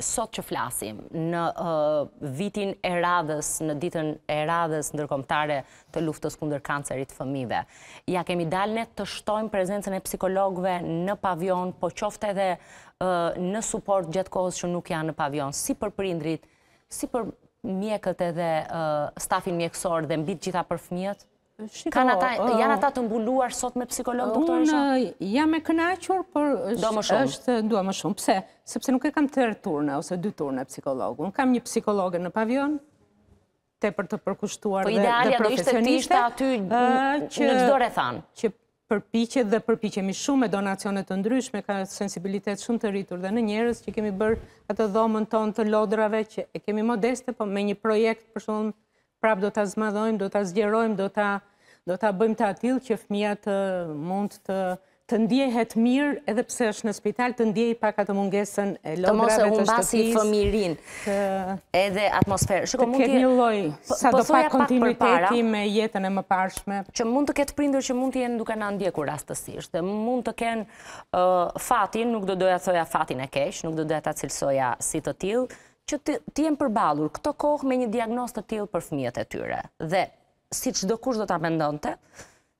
sot që flasim në uh, vitin e radhës, në ditën e radhës ndërkomtare të luftës kunder kancerit fëmive, ja kemi dalënet të shtojmë prezencën e psikologve në pavion, po qofte dhe uh, në support gjithë kohës që nuk janë në pavion, si për prindrit, si për mjekët edhe uh, stafin mjekësor dhe mbitë gjitha për fëmijët, Kanë ata, janë ata të mbuluar sot me psikolog, doktor Unë jam e kënaqur, për është ndua më shumë. Pse? Sepse nuk e kam tërë turne, ose dy turne psikologu. Unë kam një psikologe në pavion, te për të përkushtuar po dhe profesioniste. Po idealja do ishte tishtë aty në gjdo rethan. Që përpiche dhe përpichemi shumë me donacionet të ndryshme, ka sensibilitet shumë të rritur dhe në njerës që kemi bërë atë dhomën ton të lodrave, që e kemi modeste, po me një projekt për shumë prap do të zmadhojmë, do të zgjerojmë, do të do ta bëjmë të atil që fëmija të mund të të ndjehet mirë edhe pse është në spital, të ndjehet pak atë mungesën e lodrave të shtëpis. Të mos e fëmirin edhe atmosferë. Shiko, mund të ketë një loj, po- po sa do pak kontinuiteti me jetën e më pashme. Që mund të ketë prindër që mund të jenë duke në ndjekur rastësisht, dhe mund të kenë fatin, nuk do doja thoja fatin e kesh, nuk do doja ta cilsoja si të tilë, që të jenë përbalur këto kohë me një diagnost të tilë për fëmijët e tyre. Dhe si që do kush do të mendonte,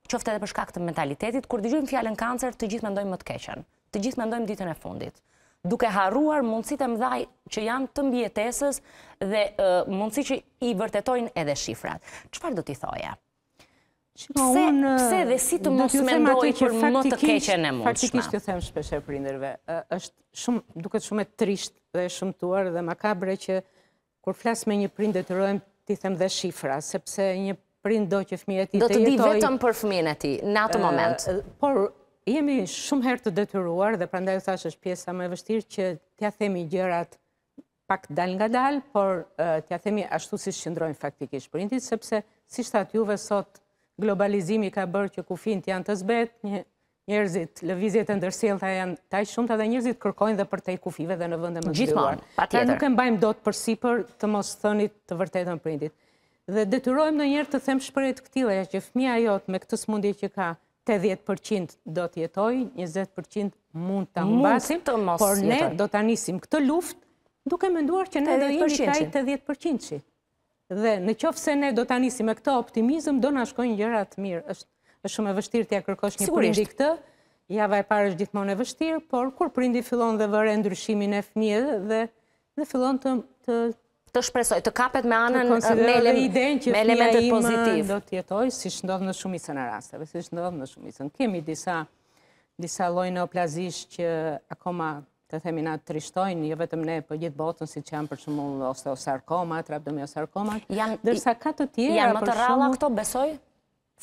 qofte edhe për shkak këtë mentalitetit, kur digjujmë fjallën kancer, të gjithë mendojmë më të keqen, të gjithë mendojmë ditën e fundit, duke haruar mundësit e mdhaj që janë të mbjetesës dhe mundësi që i vërtetojnë edhe shifrat. Qëpar do t'i thoja? Pse dhe si të mos me ndoj për më të keqen e mundëshma? Faktikisht të them shpeshe prinderve, është shumë, duke të shumë e trisht dhe shumë tuar dhe makabre që kur flasë me një prindet të rojmë, ti them dhe shifra, sepse një prind do që fëmija ti të jetoj... Do të di vetëm për fëmijën e ti, në atë moment. Por, jemi shumë herë të detyruar, dhe prandaj u thash është pjesa me vështirë që t'ja themi gjërat pak dal nga dal, por t'ja themi ashtu si shqindrojnë faktikisht prindit, sepse, si shtat juve sot, globalizimi ka bërë që kufin janë të zbet, njerëzit, lëvizjet e ndërsil të janë taj shumë të dhe njerëzit kërkojnë dhe për te i kufive dhe në vëndë më të duar. Gjithmonë, pa tjetër. Nuk e mbajmë do të përsi për të mos thënit të vërtetën prindit. Dhe detyrojmë në njerë të them shprejt këtile, ja që fëmija jotë me këtës mundi që ka 80% do të jetoj, 20% mund të mbasim, por ne do të anisim këtë luft, duke me nduar që ne do jemi një kaj 80%. Dhe në qofë se ne do të anisim e këto optimizm, do në shkojnë gjëra të mirë. është shumë e vështirë të ja kërkosh një prindi këtë. Java e parë është gjithmonë e vështirë, por kur prindi fillon dhe vërë e ndryshimin e fmië dhe fillon të shpresoj, të kapet me anën me elementet pozitiv. Do të jetoj, si shëndodhë në shumisën e rasteve, si shëndodhë në shumisën. Kemi disa lojnë o plazish që akoma të theminat të trishtojnë, jo vetëm ne për po gjithë botën, si që janë për shumull ose osarkoma, trapdëmi osarkoma. Dërsa ka të tjera... Janë më të ralla këto, besoj?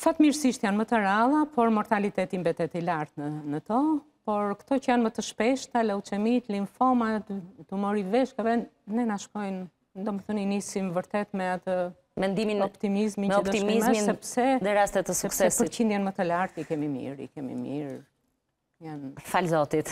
Fatmirësisht janë më të ralla, por mortalitetin betet i lartë në to, por këto që janë më të shpeshta, leucemit, limfoma, tumori veshkave, ne nashkojnë Ndo më thëni nisim vërtet me atë Mendimin me optimizmin që do shkrimë, sepse dhe rastet të suksesit. Sepse përqindjen më të lartë i kemi mirë, i kemi mirë. Falë zotit.